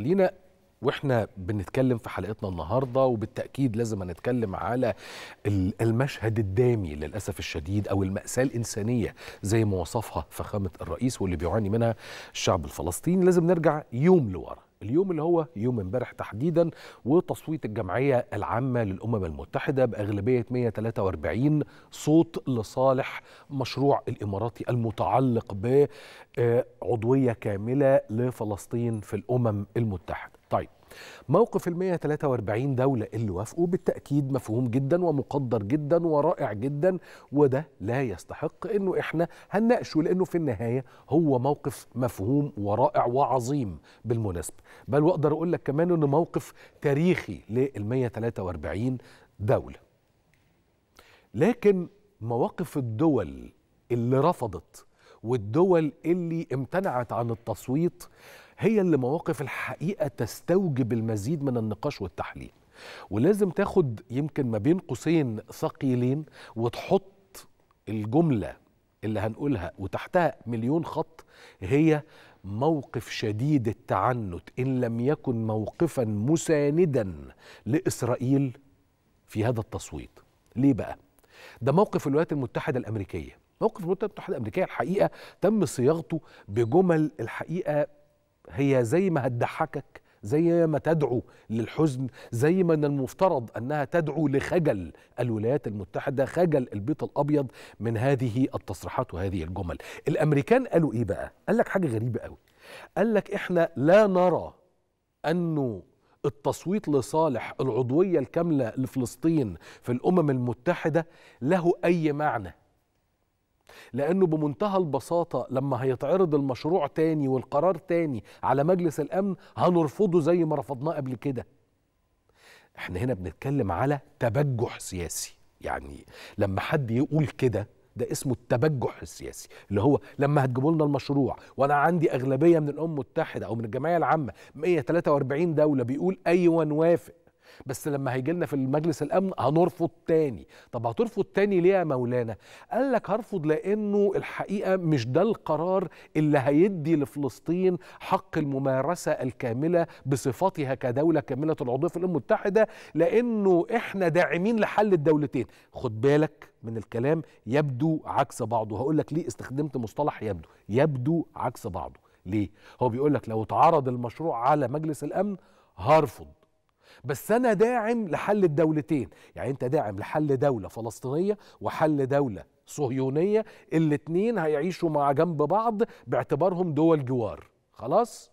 خلينا واحنا بنتكلم في حلقتنا النهارده وبالتاكيد لازم نتكلم على المشهد الدامي للاسف الشديد او الماساه الانسانيه زي ما وصفها فخامه الرئيس واللي بيعاني منها الشعب الفلسطيني لازم نرجع يوم لورا اليوم اللي هو يوم امبارح تحديدا وتصويت الجمعية العامة للأمم المتحدة بأغلبية 143 صوت لصالح مشروع الإماراتي المتعلق بعضوية كاملة لفلسطين في الأمم المتحدة طيب موقف ال 143 دولة اللي وافقوا بالتأكيد مفهوم جدا ومقدر جدا ورائع جدا وده لا يستحق انه احنا هنناقشه لانه في النهاية هو موقف مفهوم ورائع وعظيم بالمناسبة بل واقدر اقول لك كمان انه موقف تاريخي لل 143 دولة لكن مواقف الدول اللي رفضت والدول اللي امتنعت عن التصويت هي اللي مواقف الحقيقه تستوجب المزيد من النقاش والتحليل ولازم تاخد يمكن ما بين قوسين ثقيلين وتحط الجمله اللي هنقولها وتحتها مليون خط هي موقف شديد التعنت ان لم يكن موقفا مساندا لاسرائيل في هذا التصويت ليه بقى ده موقف الولايات المتحده الامريكيه موقف الولايات المتحده الامريكيه الحقيقه تم صياغته بجمل الحقيقه هي زي ما هتضحكك زي ما تدعو للحزن زي ما من المفترض انها تدعو لخجل الولايات المتحده خجل البيت الابيض من هذه التصريحات وهذه الجمل الامريكان قالوا ايه بقى قال لك حاجه غريبه قوي قال لك احنا لا نرى انه التصويت لصالح العضويه الكامله لفلسطين في الامم المتحده له اي معنى لأنه بمنتهى البساطة لما هيتعرض المشروع تاني والقرار تاني على مجلس الأمن هنرفضه زي ما رفضناه قبل كده احنا هنا بنتكلم على تبجح سياسي يعني لما حد يقول كده ده اسمه التبجح السياسي اللي هو لما هتجيبوا لنا المشروع وانا عندي اغلبيه من الامم المتحده او من الجمعيه العامه 143 دوله بيقول ايوه نوافق بس لما هيجي لنا في المجلس الامن هنرفض تاني طب هترفض تاني ليه يا مولانا قال لك هرفض لانه الحقيقه مش ده القرار اللي هيدي لفلسطين حق الممارسه الكامله بصفتها كدوله كامله العضويه في الامم المتحده لانه احنا داعمين لحل الدولتين خد بالك من الكلام يبدو عكس بعضه هقول لك ليه استخدمت مصطلح يبدو يبدو عكس بعضه ليه هو بيقول لك لو اتعرض المشروع على مجلس الامن هرفض بس انا داعم لحل الدولتين يعني انت داعم لحل دوله فلسطينيه وحل دوله صهيونيه الاتنين هيعيشوا مع جنب بعض باعتبارهم دول جوار خلاص